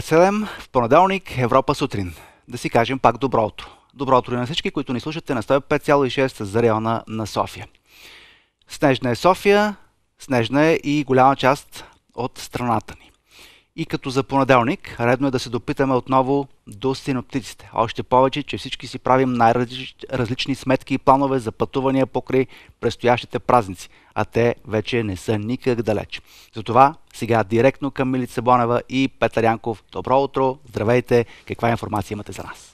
След 7 в понеделник Европа сутрин. Да си кажем пак добро утро. Добро утро на всички, които ни слушате на 105,6 за района на София. Снежна е София, снежна е и голяма част от страната ни. И като за понеделник, редно е да се допитаме отново до синоптиците. Още повече, че всички си правим най-различни сметки и планове за пътувания покрай предстоящите празници, а те вече не са никак далеч. Затова сега директно към Милица Бонева и Петър Янков. Добро утро, здравейте, каква информация имате за нас?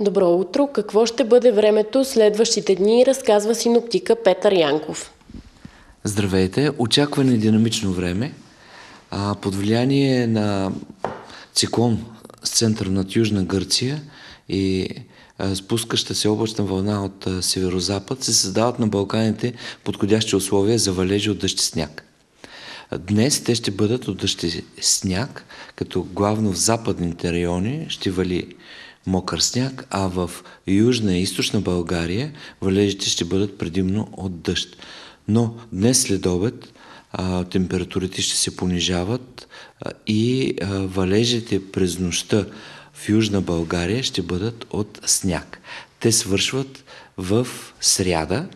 Добро утро! Какво ще бъде времето следващите дни, разказва синоптика Петър Янков. Здравейте! Очакване е динамично време. А, под влияние на циклон с център над Южна Гърция и спускаща се облачна вълна от северо-запад се създават на Балканите подходящи условия за валежи от дъжд сняг. Днес те ще бъдат от дъжд сняг, като главно в западните райони ще вали мокър сняг, а в южна и източна България валежите ще бъдат предимно от дъжд. Но днес след обед температурите ще се понижават и валежите през нощта в Южна България ще бъдат от сняг. Те свършват в сряда,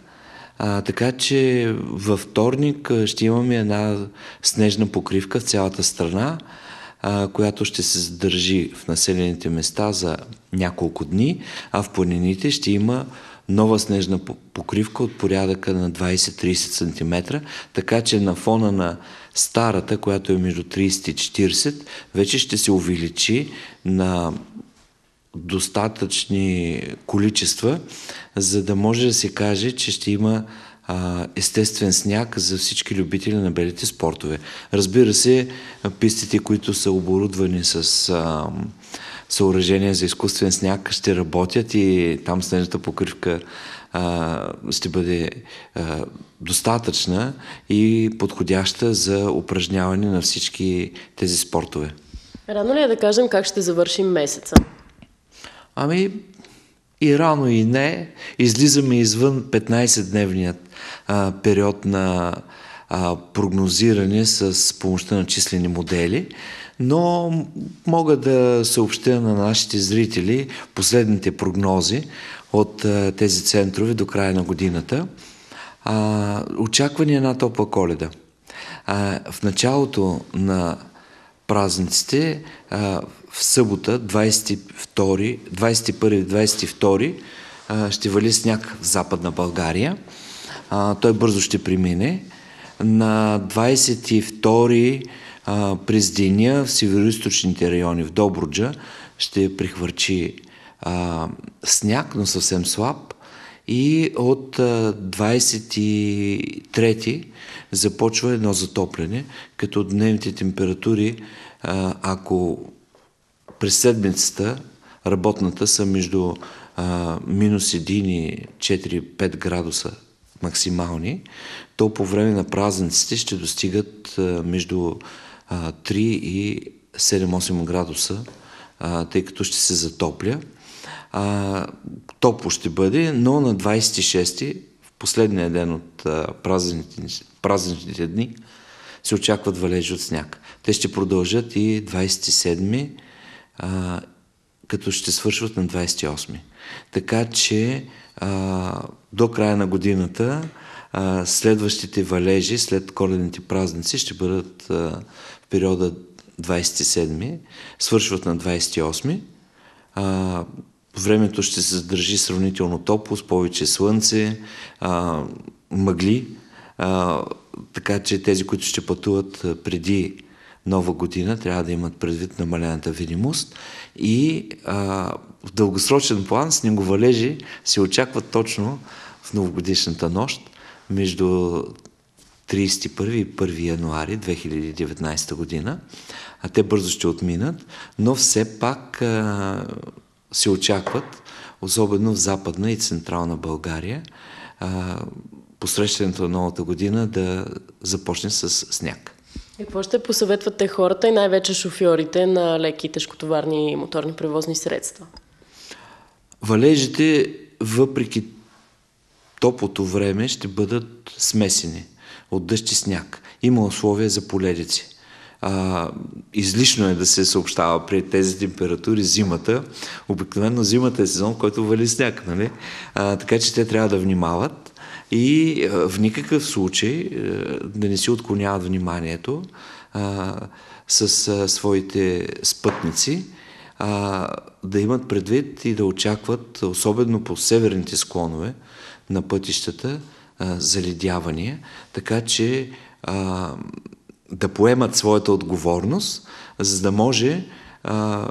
а, така че във вторник ще имаме една снежна покривка в цялата страна, а, която ще се задържи в населените места за няколко дни, а в планините ще има нова снежна покривка от порядъка на 20-30 см, така че на фона на старата, която е между 30 и 40, вече ще се увеличи на достатъчни количества, за да може да се каже, че ще има естествен сняг за всички любители на белите спортове. Разбира се, пистите, които са оборудвани с а, съоръжения за изкуствен сняг ще работят и там снежната покривка а, ще бъде а, достатъчна и подходяща за упражняване на всички тези спортове. Рано ли е да кажем как ще завършим месеца? Ами, и рано и не. Излизаме извън 15-дневният а, период на а, прогнозиране с помощта на числени модели но мога да съобщя на нашите зрители последните прогнози от е, тези центрове до края на годината. А, очаквани една топла коледа. в началото на празниците, е, в събота, 21-22, е, ще вали сняг в Западна България. той бързо ще премине. На 22 а, през деня в североисточните райони, в Добруджа, ще прихвърчи а, сняг, но съвсем слаб. И от а, 23 започва едно затопляне, като дневните температури, а, ако през седмицата работната са между а, минус 1 и 4-5 градуса максимални, то по време на празниците ще достигат а, между 3 и 7-8 градуса, а, тъй като ще се затопля. А, топло ще бъде, но на 26 ти в последния ден от празничните дни, се очакват валежи от сняг. Те ще продължат и 27-ми, а, като ще свършват на 28-ми. Така че а, до края на годината а, следващите валежи след коледните празници ще бъдат а, периода 27, свършват на 28. А, времето ще се задържи сравнително топло, с повече слънце, а, мъгли, а, така че тези, които ще пътуват преди нова година, трябва да имат предвид намалената видимост и а, в дългосрочен план снеговалежи се очакват точно в новогодишната нощ между 31 и 1 януари 2019 година, а те бързо ще отминат, но все пак а, се очакват, особено в Западна и Централна България, а, посрещането на новата година да започне с сняг. И какво ще посъветвате хората и най-вече шофьорите на леки и тежкотоварни моторни превозни средства? Валежите, въпреки топлото време, ще бъдат смесени – от дъжд и сняг. Има условия за поледици. А, излишно е да се съобщава при тези температури зимата. Обикновено зимата е сезон, който вали сняг, нали? А, така че те трябва да внимават и а, в никакъв случай а, да не си отклоняват вниманието а, с а, своите спътници а, да имат предвид и да очакват, особено по северните склонове на пътищата, заледявания, така че а, да поемат своята отговорност, за да може а,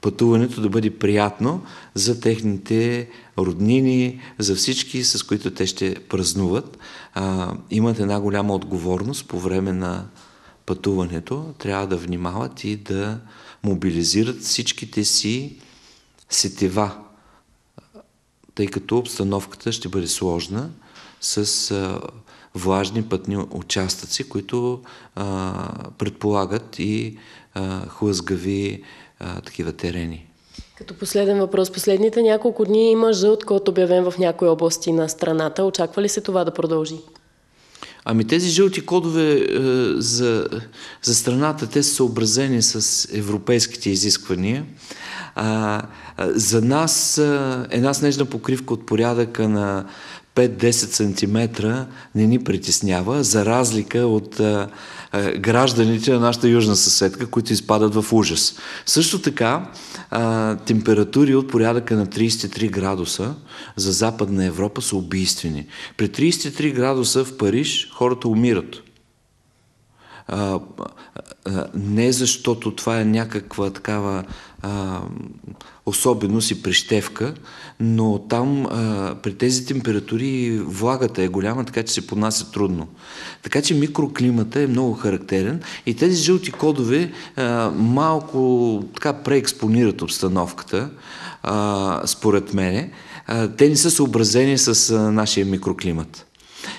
пътуването да бъде приятно за техните роднини, за всички, с които те ще празнуват. А, имат една голяма отговорност по време на пътуването. Трябва да внимават и да мобилизират всичките си сетива, тъй като обстановката ще бъде сложна с а, влажни пътни участъци, които а, предполагат и а, хлъзгави а, такива терени. Като последен въпрос, последните няколко дни има жълт код обявен в някои области на страната. Очаква ли се това да продължи? Ами тези жълти кодове е, за, за страната, те са съобразени с европейските изисквания. А, а, за нас е, една снежна покривка от порядъка на 5-10 см не ни притеснява, за разлика от а, а, гражданите на нашата южна съседка, които изпадат в ужас. Също така, а, температури от порядъка на 33 градуса за Западна Европа са убийствени. При 33 градуса в Париж хората умират а, а, не защото това е някаква такава а, особеност и прищевка, но там а, при тези температури влагата е голяма, така че се понася трудно. Така че микроклимата е много характерен и тези жълти кодове а, малко така преекспонират обстановката, а, според мене. А, те не са съобразени с а, нашия микроклимат.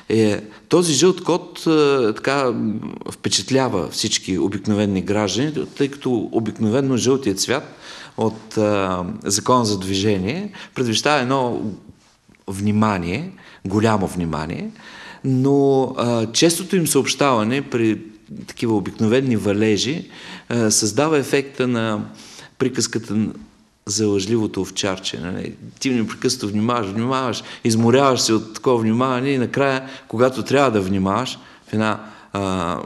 Е, този жълт код е, така впечатлява всички обикновени граждани, тъй като обикновено жълтият цвят от е, закон за движение предвещава едно внимание, голямо внимание, но е, честото им съобщаване при такива обикновени валежи е, създава ефекта на приказката за лъжливото овчарче. Нали? Ти непрекъснато внимаваш, внимаваш, изморяваш се от такова внимание и накрая, когато трябва да внимаваш в една а,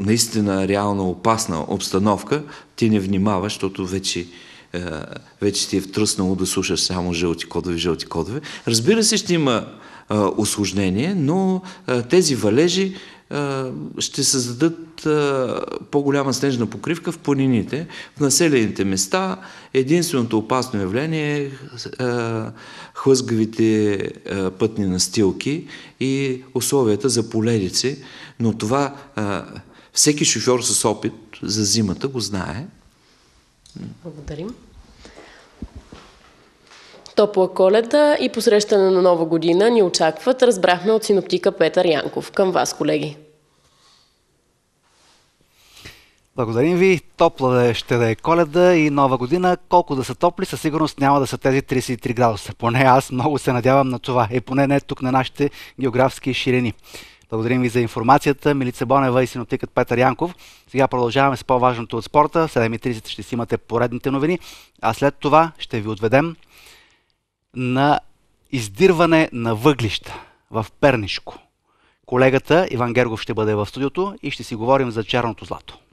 наистина реално опасна обстановка, ти не внимаваш, защото вече а, вече ти е втръснало да слушаш само жълти кодове, жълти кодове. Разбира се, ще има а, осложнение, но а, тези валежи ще създадат по-голяма снежна покривка в планините. В населените места единственото опасно явление е хлъзгавите пътни настилки и условията за поледици, но това всеки шофьор с опит за зимата го знае. Благодарим. Топла коледа и посрещане на нова година ни очакват, разбрахме от синоптика Петър Янков. Към вас, колеги. Благодарим ви. Топла е, ще да е коледа и нова година. Колко да са топли, със сигурност няма да са тези 33 градуса. Поне аз много се надявам на това. И е, поне не тук на нашите географски ширини. Благодарим ви за информацията. Милица Бонева и синоптикът Петър Янков. Сега продължаваме с по-важното от спорта. 7.30 ще си имате поредните новини. А след това ще ви отведем на издирване на въглища в Пернишко. Колегата Иван Гергов ще бъде в студиото и ще си говорим за черното злато.